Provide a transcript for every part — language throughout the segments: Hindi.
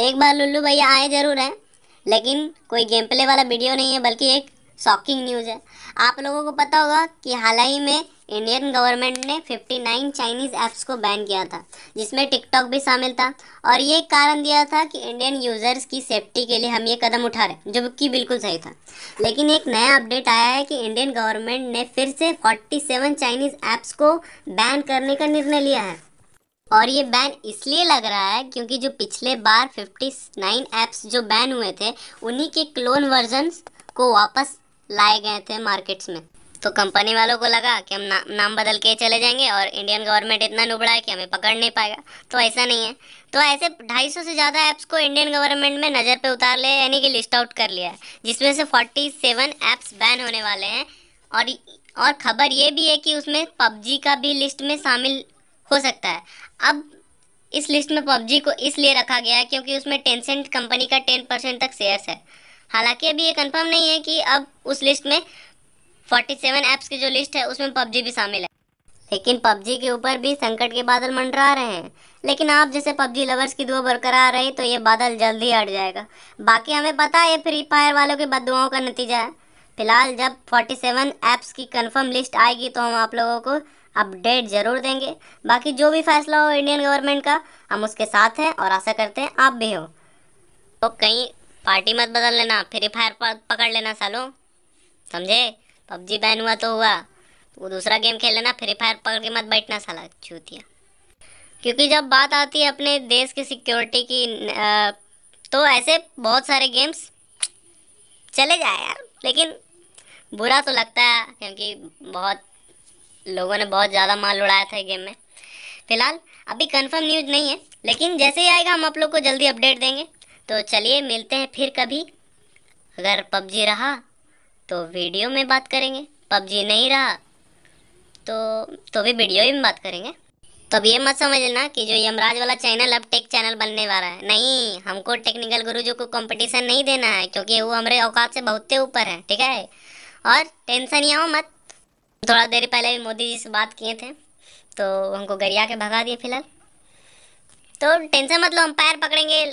एक बार लुल्लू भैया आए ज़रूर हैं लेकिन कोई गेम प्ले वाला वीडियो नहीं है बल्कि एक शॉकिंग न्यूज़ है आप लोगों को पता होगा कि हाल ही में इंडियन गवर्नमेंट ने 59 चाइनीज़ ऐप्स को बैन किया था जिसमें टिकटॉक भी शामिल था और ये कारण दिया था कि इंडियन यूज़र्स की सेफ्टी के लिए हम ये कदम उठा रहे जो कि बिल्कुल सही था लेकिन एक नया अपडेट आया है कि इंडियन गवर्नमेंट ने फिर से 47 चाइनीज़ ऐप्स को बैन करने का निर्णय लिया है और ये बैन इसलिए लग रहा है क्योंकि जो पिछले बार 59 ऐप्स जो बैन हुए थे उन्हीं के क्लोन वर्जन्स को वापस लाए गए थे मार्केट्स में तो कंपनी वालों को लगा कि हम ना, नाम बदल के चले जाएंगे और इंडियन गवर्नमेंट इतना नुबड़ा है कि हमें पकड़ नहीं पाएगा तो ऐसा नहीं है तो ऐसे 250 से ज़्यादा ऐप्स को इंडियन गवर्नमेंट में नज़र पे उतार ले यानी कि लिस्ट आउट कर लिया है जिसमें से 47 ऐप्स बैन होने वाले हैं और और खबर ये भी है कि उसमें पबजी का भी लिस्ट में शामिल हो सकता है अब इस लिस्ट में पबजी को इसलिए रखा गया है क्योंकि उसमें टेंसेंट कंपनी का टेन परसेंट तक शेयर्स है हालांकि अभी ये कंफर्म नहीं है कि अब उस लिस्ट में फोर्टी सेवन ऐप्स की जो लिस्ट है उसमें पबजी भी शामिल है लेकिन पबजी के ऊपर भी संकट के बादल मंडरा रहे हैं लेकिन आप जैसे पबजी लवर्स की दुआ बरकरार रही तो ये बादल ही हट जाएगा बाकी हमें पता है फ्री फायर वालों के बदुआओं का नतीजा है फिलहाल जब सेवन ऐप्स की कन्फर्म लिस्ट आएगी तो हम आप लोगों को अपडेट ज़रूर देंगे बाकी जो भी फैसला हो इंडियन गवर्नमेंट का हम उसके साथ हैं और आशा करते हैं आप भी हो तो कहीं पार्टी मत बदल लेना फ्री फायर पकड़ लेना सालों समझे पबजी बैन हुआ तो हुआ वो दूसरा गेम खेल लेना फ्री फायर पकड़ के मत बैठना साला चूतिया क्योंकि जब बात आती है अपने देश की सिक्योरिटी की तो ऐसे बहुत सारे गेम्स चले जाए यार लेकिन बुरा तो लगता है क्योंकि बहुत लोगों ने बहुत ज़्यादा माल उड़ाया था गेम में फिलहाल अभी कंफर्म न्यूज़ नहीं है लेकिन जैसे ही आएगा हम आप लोग को जल्दी अपडेट देंगे तो चलिए मिलते हैं फिर कभी अगर पबजी रहा तो वीडियो में बात करेंगे पबजी नहीं रहा तो तो भी वीडियो में बात करेंगे तो अब ये मत समझ लेना कि जो यमराज वाला चैनल अब टेक चैनल बनने वाला है नहीं हमको टेक्निकल जो को कंपटीशन नहीं देना है क्योंकि वो हमारे औकात से बहुत ऊपर है ठीक है और टेंशन ही मत थोड़ा देर पहले भी मोदी जी से बात किए थे तो हमको गरिया के भगा दिए फिलहाल तो टेंशन मत लो हम पैर पकड़ेंगे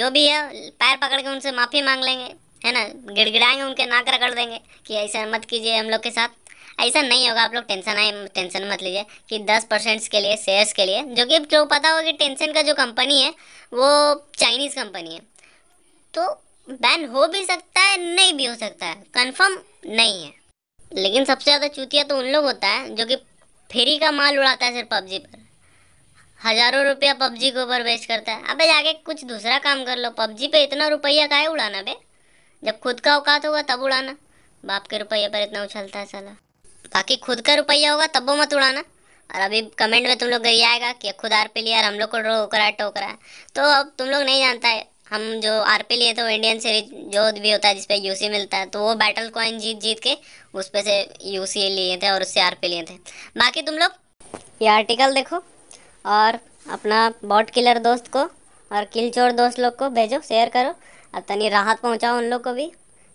जो भी है पैर पकड़ के उनसे माफ़ी मांग लेंगे है ना गिड़गिड़ाएंगे उनके नाक रगड़ देंगे कि ऐसा मत कीजिए हम लोग के साथ ऐसा नहीं होगा आप लोग टेंशन आए टेंशन मत लीजिए कि दस परसेंट्स के लिए शेयर्स के लिए जो कि जो पता होगा कि टेंशन का जो कंपनी है वो चाइनीज़ कंपनी है तो बैन हो भी सकता है नहीं भी हो सकता है कन्फर्म नहीं है लेकिन सबसे ज़्यादा चूतिया तो उन लोग होता है जो कि फ्री का माल उड़ाता है सिर्फ पबजी पर हज़ारों रुपया पबजी के ऊपर वेस्ट करता है अबे जाके कुछ दूसरा काम कर लो पबजी पे इतना रुपया का उड़ाना बे जब खुद का औकात होगा तब उड़ाना बाप के रुपये पर इतना उछलता है साला बाकी खुद का रुपया होगा तब वो मत उड़ाना और अभी कमेंट में तुम लोग गई आएगा कि खुदार पे लिया हम लोग को रोकरा टोकरा तो अब तुम लोग नहीं जानता है हम जो आर पी लिए थे वो इंडियन सीरीज जो भी होता है जिसपे यू सी मिलता है तो वो बैटल कॉइन जीत जीत के उस पर से यू सी लिए थे और उससे आर पी लिए थे बाकी तुम लोग ये आर्टिकल देखो और अपना बॉट किलर दोस्त को और किल चोर दोस्त लोग को भेजो शेयर करो अब तनी राहत पहुँचाओ उन लोग को भी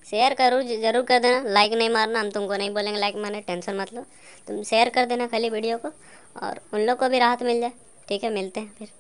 शेयर करो जरूर कर देना लाइक नहीं मारना हम तुमको नहीं बोलेंगे लाइक मारने टेंशन मत लो तुम शेयर कर देना खाली वीडियो को और उन लोग को भी राहत मिल जाए ठीक है मिलते हैं फिर